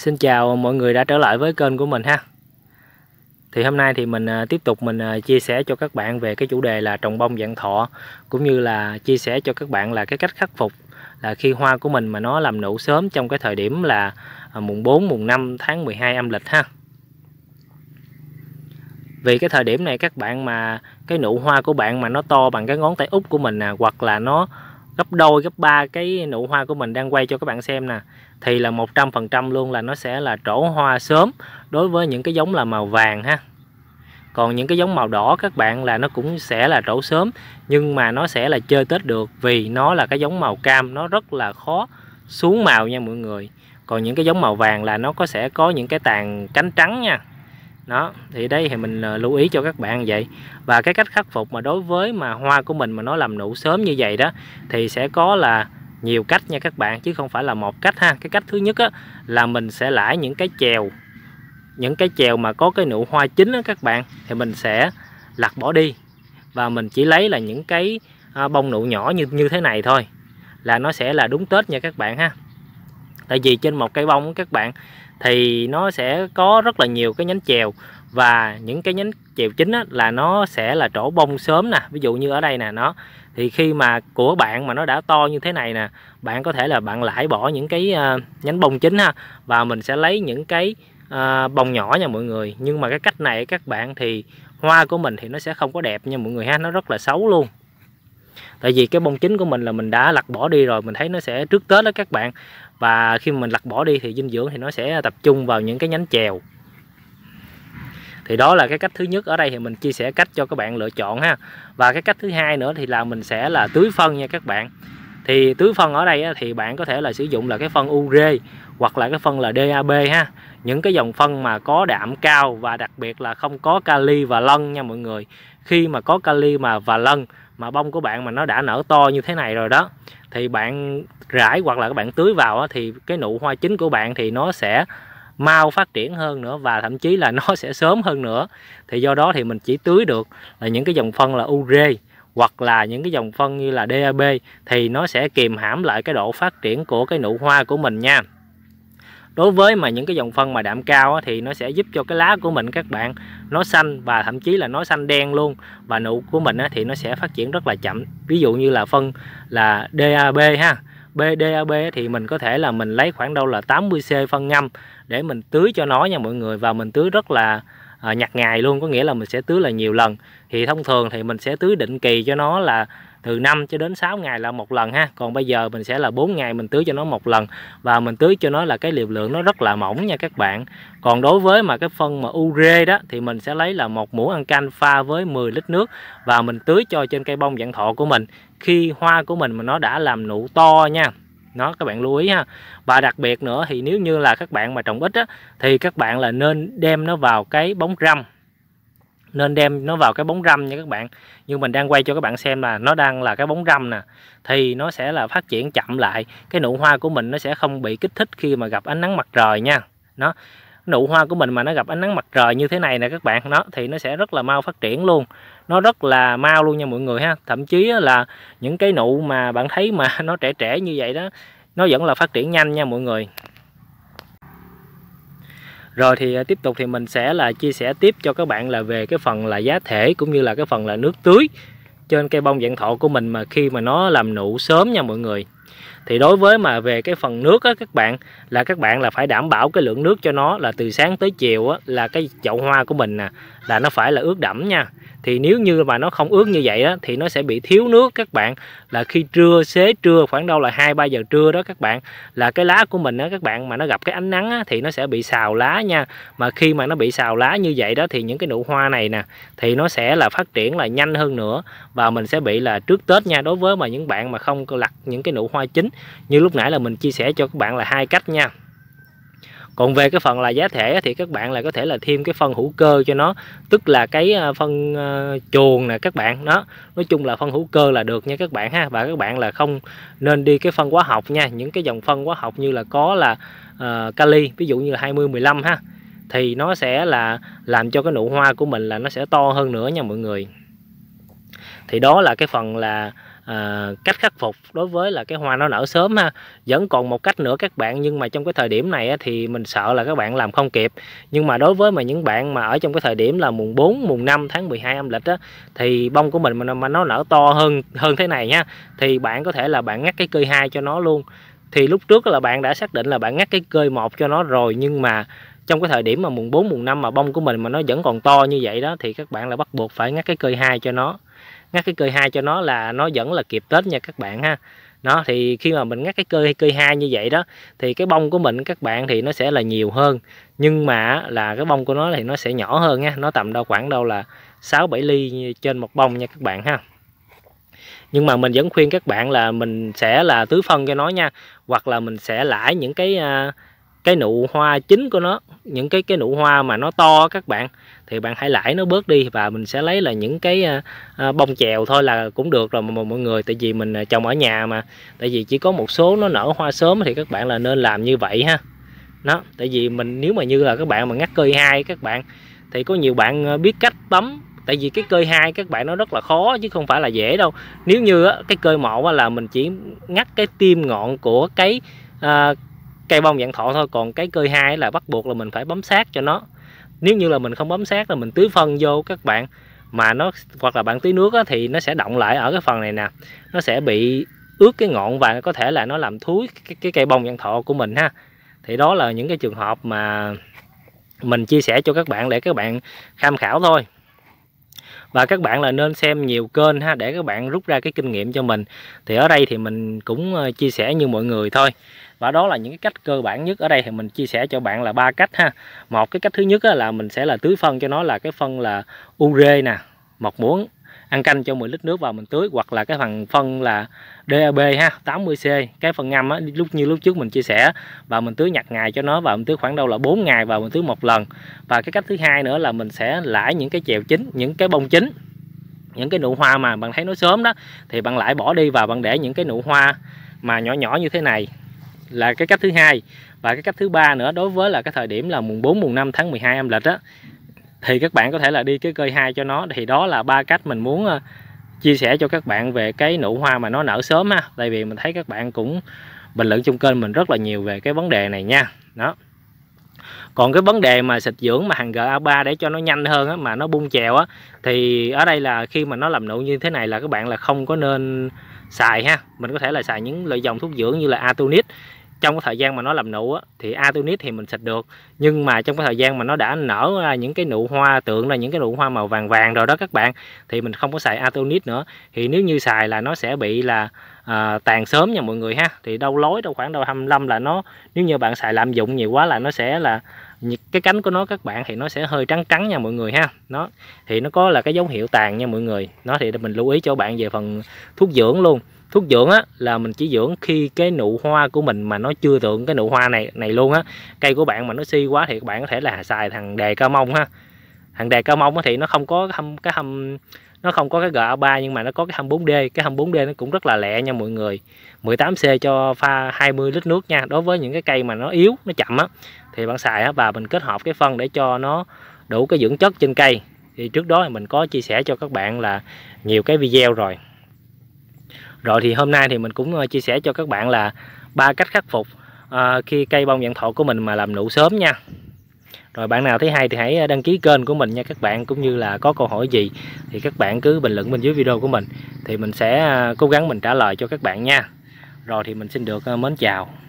Xin chào mọi người đã trở lại với kênh của mình ha Thì hôm nay thì mình à, tiếp tục mình à, chia sẻ cho các bạn về cái chủ đề là trồng bông dạng thọ Cũng như là chia sẻ cho các bạn là cái cách khắc phục Là khi hoa của mình mà nó làm nụ sớm trong cái thời điểm là à, mùng 4, mùng 5 tháng 12 âm lịch ha vì cái thời điểm này các bạn mà cái nụ hoa của bạn mà nó to bằng cái ngón tay út của mình à, hoặc là nó gấp đôi gấp ba cái nụ hoa của mình đang quay cho các bạn xem nè thì là một trăm phần trăm luôn là nó sẽ là trổ hoa sớm đối với những cái giống là màu vàng ha còn những cái giống màu đỏ các bạn là nó cũng sẽ là trổ sớm nhưng mà nó sẽ là chơi tết được vì nó là cái giống màu cam nó rất là khó xuống màu nha mọi người còn những cái giống màu vàng là nó có sẽ có những cái tàn cánh trắng nha đó thì đây thì mình ờ, lưu ý cho các bạn vậy và cái cách khắc phục mà đối với mà hoa của mình mà nó làm nụ sớm như vậy đó thì sẽ có là nhiều cách nha các bạn chứ không phải là một cách ha cái cách thứ nhất á, là mình sẽ lãi những cái chèo những cái chèo mà có cái nụ hoa chính đó các bạn thì mình sẽ lặt bỏ đi và mình chỉ lấy là những cái ờ, bông nụ nhỏ như như thế này thôi là nó sẽ là đúng tết nha các bạn ha tại vì trên một cây bông các bạn thì nó sẽ có rất là nhiều cái nhánh chèo và những cái nhánh chèo chính á, là nó sẽ là trổ bông sớm nè ví dụ như ở đây nè nó thì khi mà của bạn mà nó đã to như thế này nè bạn có thể là bạn lại bỏ những cái uh, nhánh bông chính ha và mình sẽ lấy những cái uh, bông nhỏ nha mọi người nhưng mà cái cách này các bạn thì hoa của mình thì nó sẽ không có đẹp nha mọi người ha nó rất là xấu luôn tại vì cái bông chính của mình là mình đã lặt bỏ đi rồi mình thấy nó sẽ trước tết đó các bạn và khi mình lặt bỏ đi thì dinh dưỡng thì nó sẽ tập trung vào những cái nhánh chèo thì đó là cái cách thứ nhất ở đây thì mình chia sẻ cách cho các bạn lựa chọn ha và cái cách thứ hai nữa thì là mình sẽ là tưới phân nha các bạn thì tưới phân ở đây thì bạn có thể là sử dụng là cái phân ure hoặc là cái phân là DAB ha những cái dòng phân mà có đạm cao và đặc biệt là không có kali và lân nha mọi người khi mà có kali mà và lân mà bông của bạn mà nó đã nở to như thế này rồi đó thì bạn rải hoặc là các bạn tưới vào thì cái nụ hoa chính của bạn thì nó sẽ mau phát triển hơn nữa và thậm chí là nó sẽ sớm hơn nữa thì do đó thì mình chỉ tưới được là những cái dòng phân là ure hoặc là những cái dòng phân như là DAB thì nó sẽ kìm hãm lại cái độ phát triển của cái nụ hoa của mình nha đối với mà những cái dòng phân mà đạm cao á, thì nó sẽ giúp cho cái lá của mình các bạn nó xanh và thậm chí là nó xanh đen luôn và nụ của mình á, thì nó sẽ phát triển rất là chậm ví dụ như là phân là DAB ha BDAB thì mình có thể là mình lấy khoảng đâu là 80C phân ngâm để mình tưới cho nó nha mọi người và mình tưới rất là à, nhặt ngày luôn có nghĩa là mình sẽ tưới là nhiều lần thì thông thường thì mình sẽ tưới định kỳ cho nó là từ 5 cho đến 6 ngày là một lần ha còn bây giờ mình sẽ là 4 ngày mình tưới cho nó một lần và mình tưới cho nó là cái liều lượng nó rất là mỏng nha các bạn còn đối với mà cái phân mà ure đó thì mình sẽ lấy là một muỗng ăn canh pha với 10 lít nước và mình tưới cho trên cây bông dạng thọ của mình khi hoa của mình mà nó đã làm nụ to nha nó các bạn lưu ý ha và đặc biệt nữa thì nếu như là các bạn mà trồng ít á, thì các bạn là nên đem nó vào cái bóng râm nên đem nó vào cái bóng râm nha các bạn nhưng mình đang quay cho các bạn xem là nó đang là cái bóng râm nè thì nó sẽ là phát triển chậm lại cái nụ hoa của mình nó sẽ không bị kích thích khi mà gặp ánh nắng mặt trời nha nó nụ hoa của mình mà nó gặp ánh nắng mặt trời như thế này nè các bạn nó thì nó sẽ rất là mau phát triển luôn nó rất là mau luôn nha mọi người ha thậm chí là những cái nụ mà bạn thấy mà nó trẻ trẻ như vậy đó nó vẫn là phát triển nhanh nha mọi người rồi thì à, tiếp tục thì mình sẽ là chia sẻ tiếp cho các bạn là về cái phần là giá thể cũng như là cái phần là nước tưới trên cây bông dạng thọ của mình mà khi mà nó làm nụ sớm nha mọi người thì đối với mà về cái phần nước á các bạn là các bạn là phải đảm bảo cái lượng nước cho nó là từ sáng tới chiều á là cái chậu hoa của mình nè là nó phải là ướt đẫm nha thì nếu như mà nó không ướt như vậy á thì nó sẽ bị thiếu nước các bạn là khi trưa xế trưa khoảng đâu là hai ba giờ trưa đó các bạn là cái lá của mình á các bạn mà nó gặp cái ánh nắng á, thì nó sẽ bị xào lá nha mà khi mà nó bị xào lá như vậy đó thì những cái nụ hoa này nè thì nó sẽ là phát triển là nhanh hơn nữa và mình sẽ bị là trước Tết nha đối với mà những bạn mà không lặt những cái nụ hoa chính như lúc nãy là mình chia sẻ cho các bạn là hai cách nha còn về cái phần là giá thể thì các bạn là có thể là thêm cái phân hữu cơ cho nó tức là cái à, phân à, chuồng nè các bạn đó nói chung là phân hữu cơ là được nha các bạn ha và các bạn là không nên đi cái phân hóa học nha những cái dòng phân hóa học như là có là uh, kali ví dụ như là 20 15 ha thì nó sẽ là làm cho cái nụ hoa của mình là nó sẽ to hơn nữa nha mọi người thì đó là cái phần là à, cách khắc phục đối với là cái hoa nó nở sớm ha vẫn còn một cách nữa các bạn nhưng mà trong cái thời điểm này á, thì mình sợ là các bạn làm không kịp nhưng mà đối với mà những bạn mà ở trong cái thời điểm là mùng 4 mùng 5 tháng 12 âm lịch á, thì bông của mình mà nó nở to hơn hơn thế này nha thì bạn có thể là bạn ngắt cái cây hai cho nó luôn thì lúc trước là bạn đã xác định là bạn ngắt cái cây một cho nó rồi nhưng mà trong cái thời điểm mà mùng 4 mùng 5 mà bông của mình mà nó vẫn còn to như vậy đó thì các bạn là bắt buộc phải ngắt cái cây hai cho nó ngắt cái cây hai cho nó là nó vẫn là kịp tết nha các bạn ha nó thì khi mà mình ngắt cái cây cây hai như vậy đó thì cái bông của mình các bạn thì nó sẽ là nhiều hơn nhưng mà là cái bông của nó thì nó sẽ nhỏ hơn nha nó tầm đâu khoảng đâu là 6 7 ly trên một bông nha các bạn ha nhưng mà mình vẫn khuyên các bạn là mình sẽ là tứ phân cho nó nha hoặc là mình sẽ lãi những cái uh, cái nụ hoa chính của nó những cái cái nụ hoa mà nó to các bạn thì bạn hãy lãi nó bớt đi và mình sẽ lấy là những cái à, à, bông chèo thôi là cũng được rồi mà mọi người tại vì mình à, trồng ở nhà mà tại vì chỉ có một số nó nở hoa sớm thì các bạn là nên làm như vậy ha nó tại vì mình nếu mà như là các bạn mà ngắt cây hai các bạn thì có nhiều bạn biết cách bấm tại vì cái cơi hai các bạn nó rất là khó chứ không phải là dễ đâu nếu như cái cơi một là mình chỉ ngắt cái tim ngọn của cái à, cây bông dạng thọ thôi còn cái cơi hai là bắt buộc là mình phải bấm sát cho nó nếu như là mình không bấm sát là mình tưới phân vô các bạn mà nó hoặc là bạn tưới nước á, thì nó sẽ động lại ở cái phần này nè nó sẽ bị ướt cái ngọn và có thể là nó làm thúi cái, cái cây bông dạng thọ của mình ha thì đó là những cái trường hợp mà mình chia sẻ cho các bạn để các bạn tham khảo thôi và các bạn là nên xem nhiều kênh ha để các bạn rút ra cái kinh nghiệm cho mình thì ở đây thì mình cũng ờ, chia sẻ như mọi người thôi và đó là những cái cách cơ bản nhất ở đây thì mình chia sẻ cho bạn là ba cách ha một cái cách thứ nhất là mình sẽ là tưới phân cho nó là cái phân là ure nè một muỗng ăn canh cho 10 lít nước vào mình tưới hoặc là cái phần phân là DAB ha 80C cái phần ngâm á lúc như lúc trước mình chia sẻ và mình tưới nhặt ngày cho nó và mình tưới khoảng đâu là 4 ngày và mình tưới một lần và cái cách thứ hai nữa là mình sẽ lãi những cái chèo chính những cái bông chính những cái nụ hoa mà bạn thấy nó sớm đó thì bạn lại bỏ đi và bạn để những cái nụ hoa mà nhỏ nhỏ như thế này là cái cách thứ hai và cái cách thứ ba nữa đối với là cái thời điểm là mùng 4 mùng 5 tháng 12 âm lịch á thì các bạn có thể là đi cái cơi hai cho nó thì đó là ba cách mình muốn ờ, chia sẻ cho các bạn về cái nụ hoa mà nó nở sớm ha tại vì mình thấy các bạn cũng bình luận trong kênh mình rất là nhiều về cái vấn đề này nha đó còn cái vấn đề mà xịt dưỡng mà hàng GA3 để cho nó nhanh hơn á, mà nó bung chèo á thì ở đây là khi mà nó làm nụ như thế này là các bạn là không có nên xài ha mình có thể là xài những loại dòng thuốc dưỡng như là Atonit trong cái thời gian mà nó làm nụ á, thì atunis thì mình xịt được nhưng mà trong cái thời gian mà nó đã nở ra những cái nụ hoa tượng là những cái nụ hoa màu vàng vàng rồi đó các bạn thì mình không có xài atunis nữa thì nếu như xài là nó sẽ bị là à, tàn sớm nha mọi người ha thì đâu lối đâu khoảng đâu 25 là nó nếu như bạn xài lạm dụng nhiều quá là nó sẽ là cái cánh của nó các bạn thì nó sẽ hơi trắng trắng nha mọi người ha nó thì nó có là cái dấu hiệu tàn nha mọi người nó thì mình lưu ý cho bạn về phần thuốc dưỡng luôn thuốc dưỡng á là mình chỉ dưỡng khi cái nụ hoa của mình mà nó chưa tượng cái nụ hoa này này luôn á cây của bạn mà nó si quá thì các bạn có thể là xài thằng đề cao mông ha thằng đề cao mông thì nó không có cái hâm cái hâm nó không có cái ga ba nhưng mà nó có cái 24D cái 24D nó cũng rất là lẹ nha mọi người 18C cho pha 20 lít nước nha đối với những cái cây mà nó yếu nó chậm á thì bạn xài á, và mình kết hợp cái phân để cho nó đủ cái dưỡng chất trên cây thì trước đó thì mình có chia sẻ cho các bạn là nhiều cái video rồi rồi thì hôm nay thì mình cũng ờ, chia sẻ cho các bạn là ba cách khắc phục ờ, khi cây bông dạng thọ của mình mà làm nụ sớm nha. Rồi bạn nào thấy hay thì hãy ờ, đăng ký kênh của mình nha các bạn cũng như là có câu hỏi gì thì các bạn cứ bình luận bên dưới video của mình thì mình sẽ cố gắng mình trả lời cho các bạn nha. Rồi thì mình xin được mến chào.